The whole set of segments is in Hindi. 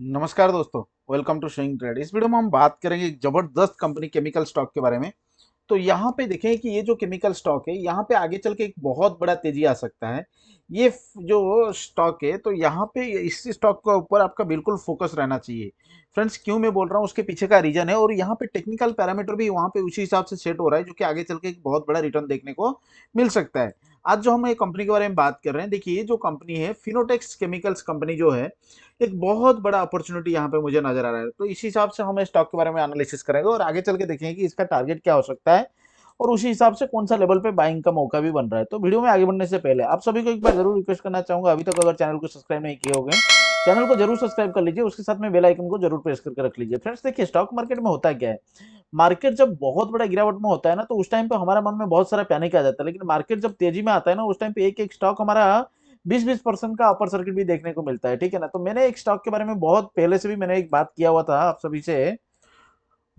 नमस्कार दोस्तों वेलकम टू शोइंग ट्रेड इस वीडियो में हम बात करेंगे एक जबरदस्त कंपनी केमिकल स्टॉक के बारे में तो यहाँ पे देखें कि ये जो केमिकल स्टॉक है यहाँ पे आगे चल के एक बहुत बड़ा तेजी आ सकता है ये जो स्टॉक है तो यहाँ पे इस स्टॉक के ऊपर आपका बिल्कुल फोकस रहना चाहिए फ्रेंड्स क्यों मैं बोल रहा हूँ उसके पीछे का रीजन है और यहाँ पे टेक्निकल पैरामीटर भी वहाँ पे उसी हिसाब से सेट हो रहा है जो कि आगे चल के एक बहुत बड़ा रिटर्न देखने को मिल सकता है आज जो हम ये कंपनी के बारे में बात कर रहे हैं देखिए ये जो कंपनी है फिनोटेक्स केमिकल्स कंपनी जो है एक बहुत बड़ा अपॉर्चुनिटी यहाँ पे मुझे नजर आ रहा है तो इसी हिसाब से हम स्टॉक के बारे में एनालिसिस करेंगे और आगे चल के देखेंगे कि इसका टारगेट क्या हो सकता है और उसी हिसाब से कौन सा लेवल पे बाइंग का मौका भी बन रहा है तो वीडियो में आगे बढ़ने से पहले आप सभी को एक बार जरूर रिक्वेस्ट करना चाहूंगा अभी तक अगर चैनल को सब्सक्राइब नहीं किए हो चैनल को जरूर सब्सक्राइब कर लीजिए उसके साथ में बेल आइकन को जरूर प्रेस करके रख लीजिए फ्रेंड्स देखिए स्टॉक मार्केट में होता क्या है मार्केट जब बहुत बड़ा गिरावट में होता है ना तो उस टाइम पे हमारा मन में बहुत सारा पैनिक आ जाता है लेकिन मार्केट जब तेजी में आता है ना उस टाइम पे एक एक स्टॉक हमारा बीस बीस परसेंट का अपर सर्किट भी देखने को मिलता है ठीक है ना तो मैंने एक स्टॉक के बारे में बहुत पहले से भी मैंने एक बात किया हुआ था आप सभी से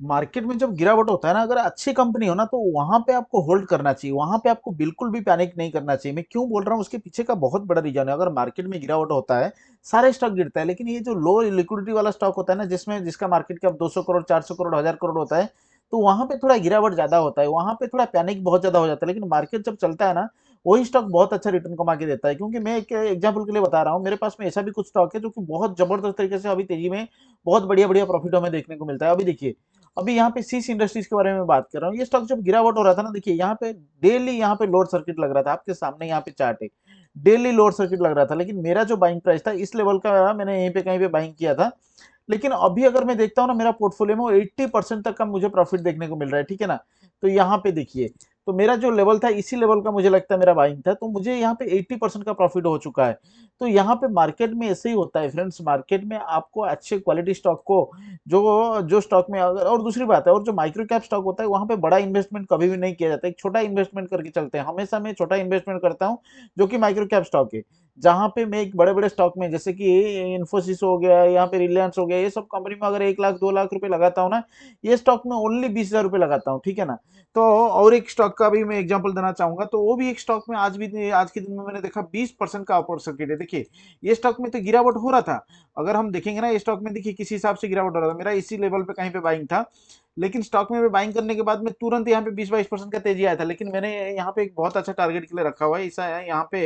मार्केट में जब गिरावट होता है ना अगर अच्छी कंपनी हो ना तो वहां पे आपको होल्ड करना चाहिए वहां पे आपको बिल्कुल भी पैनिक नहीं करना चाहिए मैं क्यों बोल रहा हूँ उसके पीछे का बहुत बड़ा रीजन है अगर मार्केट में गिरावट होता है सारे स्टॉक गिरता है लेकिन ये जो लो लिक्विडिटी वाला स्टॉक होता है ना जिसमें जिसका मार्केट कैप सौ करोड़ सौ करोड़ हज़ार करोड़ होता है तो वहाँ पे थोड़ा गिरावट ज़्यादा होता है वहाँ पर थोड़ा पैनिक बहुत ज़्यादा हो जाता है लेकिन मार्केट जब चलता है ना वही स्टॉक बहुत अच्छा रिटर्न कमा के देता है क्योंकि मैं एक एग्जाम्पल के लिए बता रहा हूँ मेरे पास में ऐसा भी कुछ स्टॉक है जो कि बहुत ज़बरदस्त तरीके से अभी तेजी में बहुत बढ़िया बढ़िया प्रॉफिट हमें देखने को मिलता है अभी देखिए अभी यहाँ पे सीस इंडस्ट्रीज के बारे में बात कर रहा हूँ ये स्टॉक जब गिरावट हो रहा था ना देखिए यहाँ पे डेली यहाँ पे लोड सर्किट लग रहा था आपके सामने यहाँ पे चार्ट है डेली लोड सर्किट लग रहा था लेकिन मेरा जो बाइंग प्राइस था इस लेवल का मैंने यहीं पे कहीं पे बाइंग किया था लेकिन अभी अगर मैं देखता हूँ ना मेरा पोर्टफोलियो में एट्टी परसेंट तक का मुझे प्रॉफिट देखने को मिल रहा है ठीक है ना तो यहाँ पे देखिए तो मेरा जो लेवल था इसी लेवल का मुझे लगता है मेरा बाइंग था तो मुझे यहाँ पे 80 परसेंट का प्रॉफिट हो चुका है तो यहाँ पे मार्केट में ऐसे ही होता है फ्रेंड्स मार्केट में आपको अच्छे क्वालिटी स्टॉक को जो जो स्टॉक में अगर और दूसरी बात है और जो माइक्रो कैप स्टॉक होता है वहाँ पे बड़ा इन्वेस्टमेंट कभी भी नहीं किया जाता एक छोटा इन्वेस्टमेंट करके चलते हैं हमेशा मैं छोटा इन्वेस्टमेंट करता हूँ जो कि माइक्रो कैप स्टॉक है जहाँ पे मैं एक बड़े बड़े स्टॉक में जैसे कि इन्फोसिस हो गया यहाँ पे रिलायंस हो गया ये सब कंपनी में अगर एक लाख दो लाख रुपए लगाता हूँ ना ये स्टॉक में ओनली बीस हज़ार रुपये लगाता हूँ ठीक है ना तो और एक स्टॉक का भी मैं एग्जांपल देना चाहूंगा तो वो भी एक स्टॉक में आज भी आज के दिन में मैंने देखा बीस परसेंट का अपर सर्किट है देखिए ये स्टॉक में तो गिरावट हो रहा था अगर हम देखेंगे ना ये स्टॉक में देखिए किसी हिसाब से गिरावट हो रहा था मेरा इसी लेवल पर कहीं पर बाइंग था लेकिन स्टॉक में मैं बाइंग करने के बाद में तुरंत यहाँ पे बीस बाईस परसेंट का तेजी आया था लेकिन मैंने यहाँ पे एक बहुत अच्छा टारगेट के लिए रखा हुआ है ऐसा यहाँ पे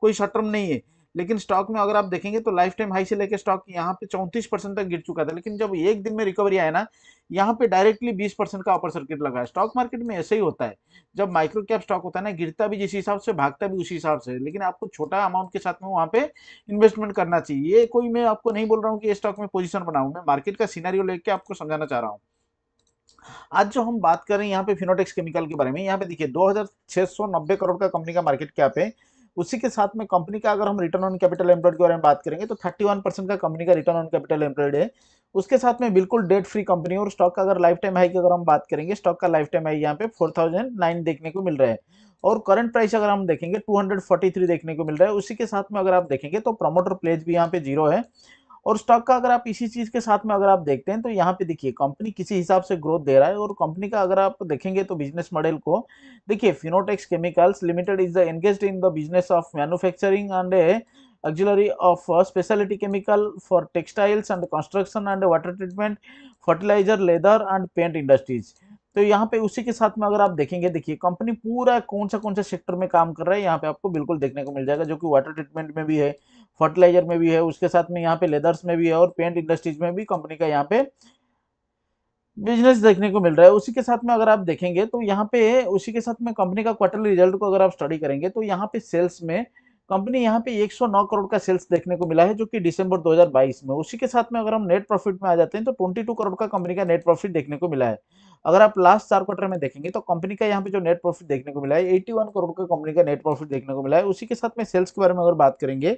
कोई शॉर्ट टर्म नहीं है लेकिन स्टॉक में अगर आप देखेंगे तो लाइफ टाइम हाई से लेकर स्टॉक यहाँ पे चौंतीस परसेंट तक गिर चुका था लेकिन जब एक दिन में रिकवरी आया ना यहाँ पे डायरेक्टली बीस परसेंट का अपर सर्किट लगा है स्टॉक मार्केट में ऐसे ही होता है जब माइक्रो कैप स्टॉक होता है ना गिरता भी जिस हिसाब से भागता भी उसी हिसाब से लेकिन आपको छोटा अमाउंट के साथ में वहाँ पे इन्वेस्टमेंट करना चाहिए ये कोई मैं आपको नहीं बोल रहा हूँ कि स्टॉक में पोजिशन बनाऊ मैं मार्केट का सीनारियो लेके आपको समझाना चाह रहा हूँ आज जो हम बात कर रहे हैं यहाँ पे फिनोटेक्स केमिकल के बारे में यहाँ पे देखिए दो करोड़ का कंपनी का मार्केट कैप है उसी के साथ में कंपनी का अगर हम रिटर्न ऑन कैपिटल एम्प्लॉयड के बारे में बात करेंगे तो 31 परसेंट का कंपनी का रिटर्न ऑन कैपिटल एम्प्लॉयड है उसके साथ में बिल्कुल डेट फ्री कंपनी और स्टॉक का अगर लाइफ टाइम हाई की अगर हम बात करेंगे स्टॉक का लाइफ टाइम हाई यहाँ पे नाइन देखने को मिल रहा है और करंट प्राइस अगर हम देखेंगे थ्री देखने को मिल रहा है उसी के साथ में अगर आप देखेंगे तो प्रमोटर प्लेज भी यहाँ पे जीरो है और स्टॉक का अगर आप इसी चीज़ के साथ में अगर आप देखते हैं तो यहाँ पे देखिए कंपनी किसी हिसाब से ग्रोथ दे रहा है और कंपनी का अगर आप देखेंगे तो बिजनेस मॉडल को देखिए Fineotex chemicals limited is the engage in the business of manufacturing and auxiliary of speciality chemical for textiles and construction and water treatment fertiliser leather and paint industries तो यहाँ पे उसी के साथ में अगर आप देखेंगे देखिए कंपनी पूरा कौन सा कौन सा सेक्टर में काम कर रहा है यहाँ पे आपको बिल्कुल देखने को मिल जाएगा जो कि वाटर ट्रीटमेंट में भी है फर्टिलाइजर में भी है उसके साथ में यहाँ पे लेदर्स में भी है और पेंट इंडस्ट्रीज में भी कंपनी का यहाँ पे बिजनेस देखने को मिल रहा है उसी के साथ में अगर आप देखेंगे तो यहाँ पे उसी के साथ में कंपनी का क्वार्टरली रिजल्ट को अगर आप स्टडी करेंगे तो यहाँ पे सेल्स में कंपनी यहाँ पे 109 करोड़ का सेल्स देखने को मिला है जो कि दिसंबर 2022 में उसी के साथ में अगर हम नेट प्रॉफिट में आ जाते हैं तो 22 करोड़ का कंपनी का नेट प्रॉफिट देखने को मिला है अगर आप लास्ट चार क्वार्टर में देखेंगे तो कंपनी का यहाँ पे जो नेट प्रॉफिट देखने को मिला है 81 करोड़ का कंपनी का नेट प्रॉफिट देखने को मिला है उसी के साथ में सेल्स के बारे में अगर बात करेंगे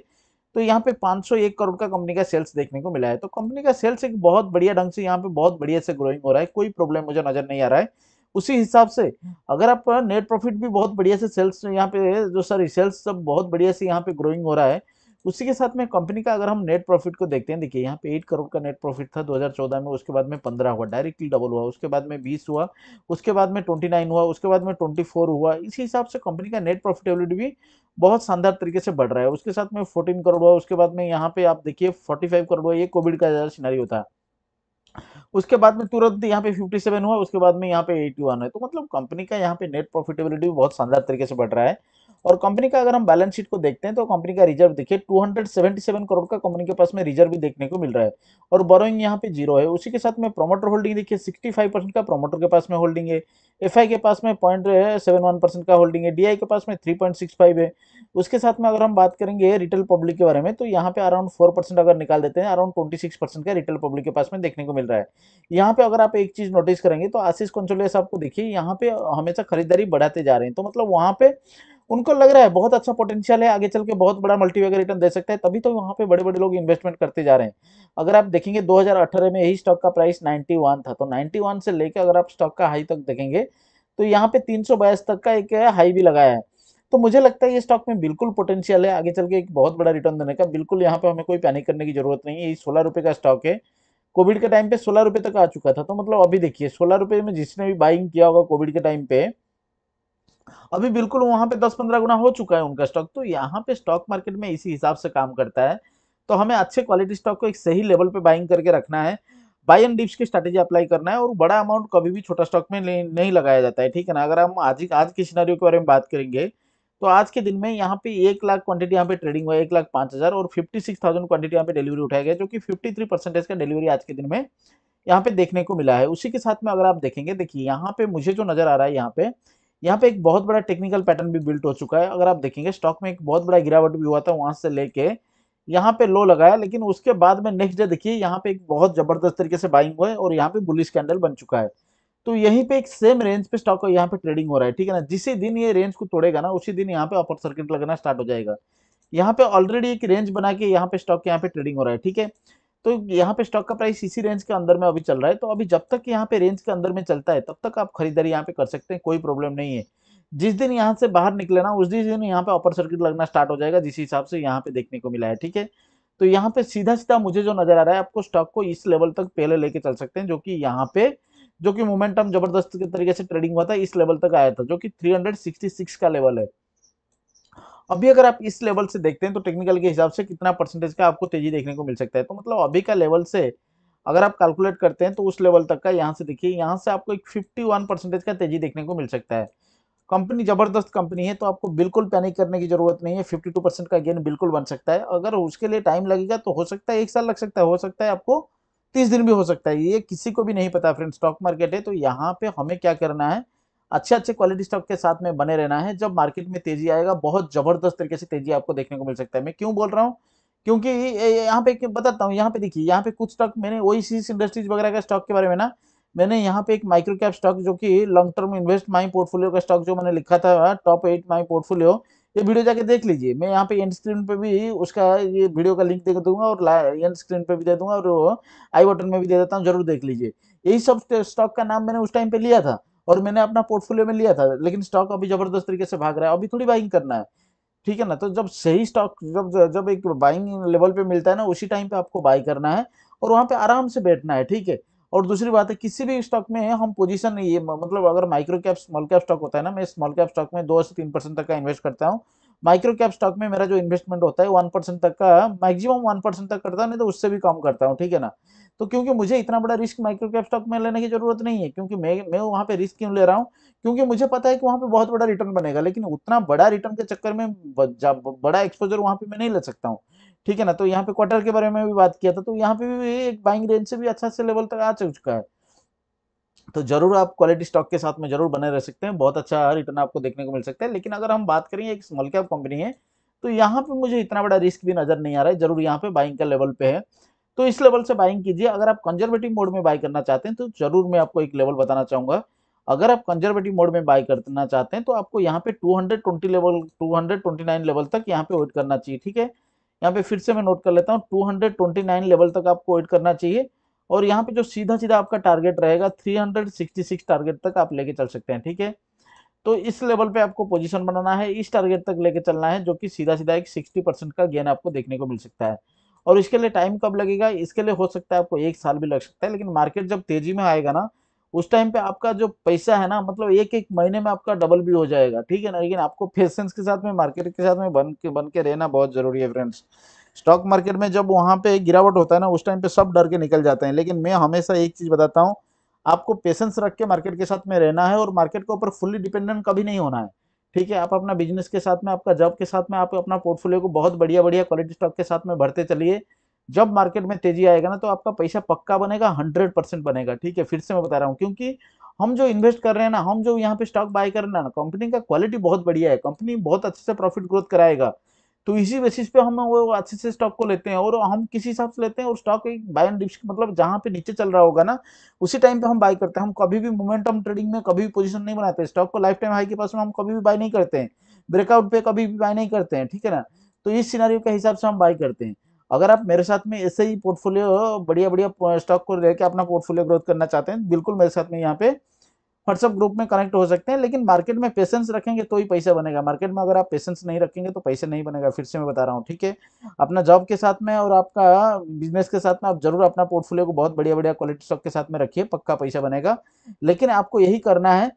तो यहाँ पे 501 करोड़ का कंपनी का सेल्स देखने को मिला है तो कंपनी का सेल्स एक बहुत बढ़िया ढंग से यहाँ पे बहुत बढ़िया से ग्रोइंग हो रहा है कोई प्रॉब्लम मुझे नजर नहीं आ रहा है उसी हिसाब से अगर आप नेट uh, प्रॉफिट भी बहुत बढ़िया से सेल्स यहाँ पे जो सारी सेल्स सब बहुत बढ़िया से यहाँ पे ग्रोइंग हो रहा है उसी के साथ में कंपनी का अगर हम नेट प्रॉफिट को देखते हैं देखिए यहाँ पे एट करोड़ का नेट प्रॉफिट था 2014 में उसके बाद में पंद्रह हुआ डायरेक्टली डबल हुआ उसके बाद में बीस हुआ उसके बाद में ट्वेंटी नाइन हुआ उसके बाद में ट्वेंटी फोर हुआ इसी हिसाब से कंपनी का नेट प्रॉफिटेबिलिटी भी बहुत शानदार तरीके से बढ़ रहा है उसके साथ में फोर्टीन करोड़ हुआ उसके बाद में यहाँ पे आप देखिए फोर्टी फाइव करोड़ हुआ ये कोविड का ज़्यादा सिनारी होता उसके बाद में तुरंत यहाँ पे 57 हुआ उसके बाद में यहाँ पे 81 है तो मतलब कंपनी का यहाँ पे नेट प्रॉफिटेबिलिटी बहुत शानदार तरीके से बढ़ रहा है और कंपनी का अगर हम बैलेंस शीट को देखते हैं तो कंपनी का रिजर्व देखिए 277 करोड़ का कंपनी के पास में रिजर्व भी देखने को मिल रहा है और बोरोइंग यहाँ पे जीरो है उसी के साथ में प्रोमोटर होल्डिंग देखिए 65 परसेंट का प्रोमोटर के पास में होल्डिंग है एफ के पास में पॉइंट सेवन वन परसेंट का होल्डिंग है डी के पास में थ्री पॉइंट सिक्स फाइव है उसके साथ में अगर हम बात करेंगे रिटेल पब्लिक के बारे में तो यहाँ पे अराउंड फोर परसेंट अगर निकाल देते हैं अराउंड ट्वेंटी सिक्स परसेंट का रिटेल पब्लिक के पास में देखने को मिल रहा है यहाँ पे अगर आप एक चीज़ नोटिस करेंगे तो आशीष कंसोलिया साहब को देखिए यहाँ पे हमेशा खरीदारी बढ़ाते जा रहे हैं तो मतलब वहाँ पे उनको लग रहा है बहुत अच्छा पोटेंशियल है आगे चल के बहुत बड़ा मल्टीवेगर रिटर्न दे सकता है तभी तो वहाँ पे बड़े बड़े लोग इन्वेस्टमेंट करते जा रहे हैं अगर आप देखेंगे 2018 में यही स्टॉक का प्राइस 91 था तो 91 से लेकर अगर आप स्टॉक का हाई तक देखेंगे तो यहाँ पे तीन तक का एक हाई भी लगाया है तो मुझे लगता है ये स्टॉक में बिल्कुल पोटेंशियल है आगे चल के एक बहुत बड़ा रिटर्न देने का बिल्कुल यहाँ पे हमें कोई पैनिक करने की जरूरत नहीं है ये सोलह रुपये का स्टॉक है कोविड के टाइम पे सोलह रुपये तक आ चुका था तो मतलब अभी देखिए सोलह रुपये में जिसने भी बाइंग किया होगा कोविड के टाइम पे अभी बिल्कुल वहां पे 10-15 गुना हो चुका है उनका स्टॉक तो यहाँ पे स्टॉक मार्केट में इसी हिसाब से काम करता है तो हमें अच्छे क्वालिटी स्टॉक को एक सही लेवल पे बाइंग करके रखना है बाई एंड डिप्स की स्ट्रेटेजी अप्लाई करना है और बड़ा अमाउंट कभी भी छोटा स्टॉक में नहीं लगाया जाता है ठीक है ना अगर हम आज आज की सिनारियों के बारे में बात करेंगे तो आज के दिन में यहाँ पे एक लाख क्वांटिटी यहाँ पे ट्रेडिंग हुआ है एक लाख पाँच हज़ार और फिफ्टी सिक्स थाउजेंड क्वांटिटी यहाँ पे डिलीवरी उठाया गया जो कि फिफ्टी थ्री परसेंटेज का डिलीवरी आज के दिन में यहाँ पे देखने को मिला है उसी के साथ में अगर आप देखेंगे देखिए यहाँ पे मुझे जो नज़र आ रहा है यहाँ पे यहाँ पे एक बहुत बड़ा टेक्निकल पैटर्न भी बिल्ट हो चुका है अगर आप देखेंगे स्टॉक में एक बहुत बड़ा गिरावट भी हुआ था वहां से लेके यहाँ पे लो लगाया लेकिन उसके बाद में नेक्स्ट डे देखिए यहाँ पे एक बहुत ज़बरदस्त तरीके से बाइंग हुआ है और यहाँ पे बुलिश कैंडल बन चुका है तो यहीं पे एक सेम रेंज पे स्टॉक यहाँ पे ट्रेडिंग हो रहा है ठीक है ना जिसी दिन ये रेंज को तोड़ेगा ना उसी दिन यहाँ पे अपर सर्किट लगना स्टार्ट हो जाएगा यहाँ पे ऑलरेडी एक रेंज बना के यहाँ पे स्टॉक यहाँ पे ट्रेडिंग हो रहा है ठीक है तो यहाँ पे स्टॉक का प्राइस इसी रेंज के अंदर में अभी चल रहा है तो अभी जब तक यहाँ पे रेंज के अंदर में चलता है तब तक आप खरीदारी यहाँ पे कर सकते हैं कोई प्रॉब्लम नहीं है जिस दिन यहाँ से बाहर निकले ना उस दिन यहाँ पे अपर सर्किट लगना स्टार्ट हो जाएगा जिस हिसाब से यहाँ पे देखने को मिला है ठीक है तो यहाँ पे सीधा सीधा मुझे जो नजर आ रहा है आपको स्टॉक को इस लेवल तक पहले लेके चल सकते हैं जो कि यहाँ पे जो कि मोमेंटम जबरदस्त तरीके से ट्रेडिंग हुआ था इस लेवल तक आया था जो कि 366 का लेवल है अभी अगर आप इस लेवल से देखते हैं तो टेक्निकल के हिसाब से कितना परसेंटेज का आपको तेजी देखने को मिल सकता है तो मतलब अभी का लेवल से अगर आप कैलकुलेट करते हैं तो उस लेवल तक का यहाँ से देखिए यहाँ से आपको एक फिफ्टी वन परसेंटेज का तेजी देखने को मिल सकता है कंपनी जबरदस्त कंपनी है तो आपको बिल्कुल पैनिक करने की जरूरत नहीं है फिफ्टी टू परसेंट का गेन बिल्कुल बन सकता है अगर उसके लिए टाइम लगेगा तो हो सकता है एक साल लग सकता है हो सकता है आपको तीस दिन भी हो सकता है ये किसी को भी नहीं पता फ्रेंड स्टॉक मार्केट है तो यहाँ पे हमें क्या करना है अच्छे अच्छे क्वालिटी स्टॉक के साथ में बने रहना है जब मार्केट में तेजी आएगा बहुत जबरदस्त तरीके से तेजी आपको देखने को मिल सकता है मैं क्यों बोल रहा हूँ क्योंकि यहाँ पे बताता हूँ यहाँ पे देखिए यहाँ पे कुछ स्टॉक मैंने ओ इंडस्ट्रीज वगैरह का स्टॉक के बारे में ना मैंने यहाँ पे एक माइक्रो कैप स्टॉक जो कि long term invest my portfolio का स्टॉक जो मैंने लिखा था टॉप एट माई पोर्टफोलियो ये वीडियो जाके देख लीजिए मैं यहाँ पे एंड स्क्रीन पे भी उसका ये वीडियो का लिंक दे दूंगा और एंड स्क्रीन पे भी दे दूंगा और आई बटन में भी दे देता हूँ जरूर देख लीजिए यही सब स्टॉक का नाम मैंने उस टाइम पे लिया था और मैंने अपना पोर्टफोलियो में लिया था लेकिन स्टॉक अभी जबरदस्त तरीके से भाग रहा है अभी थोड़ी बाइंग करना है ठीक है ना तो जब सही स्टॉक जब जब एक बाइंग लेवल पे मिलता है ना उसी टाइम पे आपको बाई करना है और वहाँ पे आराम से बैठना है ठीक है और दूसरी बात है किसी भी स्टॉक में हम पोजीशन ये मतलब अगर micro cap small cap stock होता है ना मैं स्मॉल कैप स्टॉक में दो से तीन परसेंट तक का इन्वेस्ट करता हूँ माइक्रो कैप स्टॉक में मेरा जो इन्वेस्टमेंट होता है वन परसेंट तक का मैक्सिमम वन परसेंट तक करता नहीं तो उससे भी कम करता हूँ ठीक है ना तो क्योंकि मुझे इतना बड़ा रिस्क माइक्रो कैप स्टॉक में लेने की जरूरत नहीं है क्योंकि मैं मैं वहाँ पे रिस्क क्यों ले रहा हूँ क्योंकि मुझे पता है कि वहाँ पे बहुत बड़ा रिटर्न बनेगा लेकिन उतना बड़ा रिटर्न के चक्कर में बड़ा एक्सपोजर वहाँ पे मैं नहीं ले सकता हूँ ठीक है ना तो यहाँ पे क्वार्टर के बारे में भी बात किया था तो यहाँ पे भी एक बाइंग रेंज से भी अच्छा से लेवल तक आ चुका है तो जरूर आप क्वालिटी स्टॉक के साथ में जरूर बने रह सकते हैं बहुत अच्छा रिटर्न आपको देखने को मिल सकता है लेकिन अगर हम बात करें एक स्मॉल कैप कंपनी है तो यहाँ पे मुझे इतना बड़ा रिस्क भी नजर नहीं आ रहा है जरूर यहाँ पे बाइंग का लेवल पे है तो इस लेवल से बाइंग कीजिए अगर आप कंजर्वेटिव मोड में बाई करना चाहते हैं तो जरूर मैं आपको एक लेवल बताना चाहूँगा अगर आप कंजर्वेटिव मोड में बाई करना चाहते हैं तो आपको यहाँ पे टू लेवल टू लेवल तक यहाँ पे वेट करना चाहिए ठीक है यहाँ पे फिर से मैं नोट कर लेता हूँ टू लेवल तक आपको वेट करना चाहिए और यहाँ पे जो सीधा सीधा आपका टारगेट रहेगा 366 टारगेट तक आप लेके चल सकते हैं ठीक है तो इस लेवल पे आपको पोजीशन बनाना है इस टारगेट तक लेके चलना है जो कि सीधा सीधा एक 60 परसेंट का गेन आपको देखने को मिल सकता है और इसके लिए टाइम कब लगेगा इसके लिए हो सकता है आपको एक साल भी लग सकता है लेकिन मार्केट जब तेजी में आएगा ना उस टाइम पे आपका जो पैसा है ना मतलब एक एक महीने में आपका डबल भी हो जाएगा ठीक है ना लेकिन आपको फेसेंस के साथ में मार्केट के साथ में बन के बन के रहना बहुत जरूरी है फ्रेंड्स स्टॉक मार्केट में जब वहाँ पे गिरावट होता है ना उस टाइम पे सब डर के निकल जाते हैं लेकिन मैं हमेशा एक चीज़ बताता हूँ आपको पेशेंस रख के मार्केट के साथ में रहना है और मार्केट के ऊपर फुल्ली डिपेंडेंट कभी नहीं होना है ठीक है आप अपना बिजनेस के साथ में आपका जॉब के साथ में आप अपना पोर्टफोलियो को बहुत बढ़िया बढ़िया क्वालिटी स्टॉक के साथ में भरते चलिए जब मार्केट में तेजी आएगा ना तो आपका पैसा पक्का बनेगा हंड्रेड परसेंट बनेगा ठीक है फिर से मैं बता रहा हूँ क्योंकि हम जो इन्वेस्ट कर रहे हैं ना हम जो यहाँ पे स्टॉक बाय कर रहे हैं ना कंपनी का क्वालिटी बहुत बढ़िया है कंपनी बहुत अच्छे से प्रॉफिट ग्रोथ कराएगा तो इसी बेसिस पे हम वो अच्छे से स्टॉक को लेते हैं और हम किसी हिसाब से लेते हैं और स्टॉक एक बाय एंड डिप्स मतलब जहाँ पे नीचे चल रहा होगा ना उसी टाइम पे हम बाय करते हैं हम कभी भी मोमेंटम ट्रेडिंग में कभी भी पोजीशन नहीं बनाते स्टॉक को लाइफ टाइम हाई के पास में हम कभी भी बाय नहीं करते हैं ब्रेकआउट पे कभी भी बाय नहीं करते हैं ठीक है ना तो इस सिनारियो के हिसाब से हम बाय करते हैं अगर आप मेरे साथ में ऐसे ही पोर्टफोलियो बढ़िया बढ़िया स्टॉक को लेकर अपना पोर्टफोलियो ग्रोथ करना चाहते हैं बिल्कुल मेरे साथ में यहाँ पे व्हाट्सअप ग्रुप में कनेक्ट हो सकते हैं लेकिन मार्केट में पेशेंस रखेंगे तो ही पैसा बनेगा मार्केट में अगर आप पेशेंस नहीं रखेंगे तो पैसे नहीं बनेगा फिर से मैं बता रहा हूँ ठीक है अपना जॉब के साथ में और आपका बिजनेस के साथ में आप जरूर अपना पोर्टफोलियो को बहुत बढ़िया बढ़िया क्वालिटी स्टॉक के साथ में रखिए पक्का पैसा बनेगा लेकिन आपको यही करना है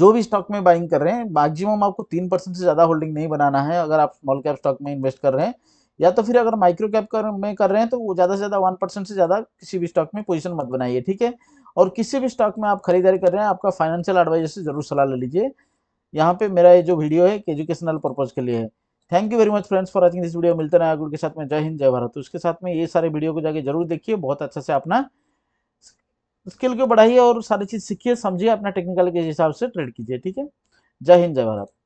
जो भी स्टॉक में बाइंग कर रहे हैं मैक्सिमम आपको तीन परसेंट से ज़्यादा होल्डिंग नहीं बनाना है अगर आप स्मॉल कैप स्टॉक में इन्वेस्ट कर रहे हैं या तो फिर अगर माइक्रो कैप कर में कर रहे हैं तो वो ज़्यादा से ज़्यादा वन परसेंट से ज़्यादा किसी भी स्टॉक में पोजीशन मत बनाइए ठीक है और किसी भी स्टॉक में आप खरीदारी कर रहे हैं आपका फाइनेंशियल एडवाइजर से जरूर सलाह ले लीजिए यहाँ पे मेरा ये जो वीडियो है एजुकेशनल पर्पज़ के लिए है thank you very much friends for watching this video मिलते हैं आगुड़ के साथ में जय हिंद जय भारत उसके तो साथ में ये सारे वीडियो को जाके जरूर देखिए बहुत अच्छा से अपना स्किल को बढ़ाइए और सारी चीज़ सीखिए समझिए अपना टेक्निकल के हिसाब से ट्रेड कीजिए ठीक है जय हिंद जय भारत